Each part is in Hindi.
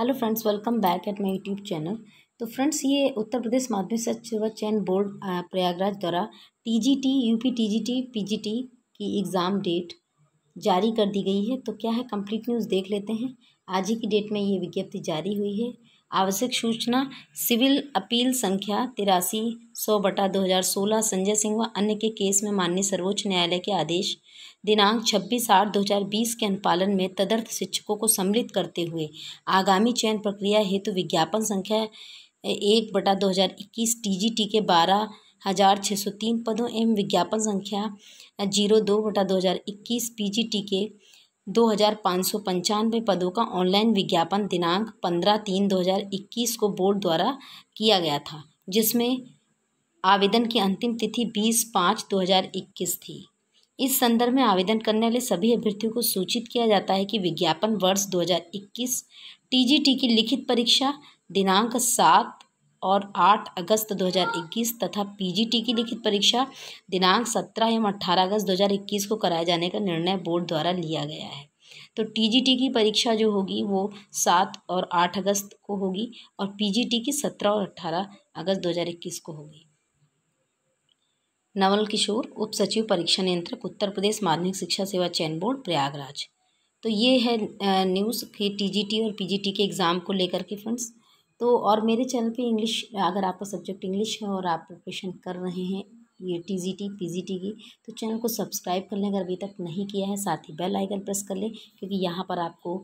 hello friends welcome back at my YouTube channel तो फ्रेंड्स ये उत्तर प्रदेश माध्यमिक शिक्षा चयन बोर्ड प्रयागराज द्वारा टीजीटी यूपी टीजीटी पीजीटी की एग्ज़ाम डेट जारी कर दी गई है तो क्या है कंप्लीट न्यूज़ देख लेते हैं आज ही की डेट में ये विज्ञप्ति जारी हुई है आवश्यक सूचना सिविल अपील संख्या तिरासी सौ बटा दो हज़ार सोलह संजय सिंह व अन्य के केस में माननीय सर्वोच्च न्यायालय के आदेश दिनांक छब्बीस आठ दो हज़ार बीस के अनुपालन में तदर्थ शिक्षकों को सम्मिलित करते हुए आगामी चयन प्रक्रिया हेतु विज्ञापन संख्या एक बटा दो हज़ार इक्कीस टी जी टी के बारह हज़ार छः सौ तीन पदों एवं विज्ञापन संख्या जीरो दो बटा दो हज़ार इक्कीस पी जी टी के दो हज़ार पाँच सौ पंचानवे पदों का ऑनलाइन विज्ञापन दिनांक पंद्रह तीन दो हज़ार इक्कीस को बोर्ड द्वारा किया गया था जिसमें आवेदन की अंतिम तिथि बीस पाँच दो हज़ार इक्कीस थी इस संदर्भ में आवेदन करने वाले सभी अभ्यर्थियों को सूचित किया जाता है कि विज्ञापन वर्ष 2021 टीजीटी की लिखित परीक्षा दिनांक सात और आठ अगस्त 2021 तथा पीजीटी की लिखित परीक्षा दिनांक सत्रह एवं अट्ठारह अगस्त 2021 को कराए जाने का निर्णय बोर्ड द्वारा लिया गया है तो टीजीटी की परीक्षा जो होगी वो सात और आठ अगस्त को होगी और पीजीटी की सत्रह और अट्ठारह अगस्त 2021 को होगी नवल किशोर उप सचिव परीक्षा नियंत्रक उत्तर प्रदेश माध्यमिक शिक्षा सेवा चयन बोर्ड प्रयागराज तो ये है न्यूज़ कि टीजीटी और पीजीटी के एग्ज़ाम को लेकर के फ्रेंड्स तो और मेरे चैनल पे इंग्लिश अगर आपका सब्जेक्ट इंग्लिश है और आप प्रिपरेशन कर रहे हैं ये T G T P G T की तो चैनल को सब्सक्राइब कर लें अगर अभी तक नहीं किया है साथ ही बेल आइकन प्रेस कर लें क्योंकि यहाँ पर आपको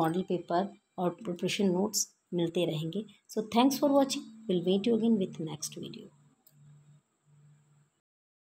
मॉडल पेपर और प्रिपरेशन नोट्स मिलते रहेंगे so thanks for watching will wait you again with next video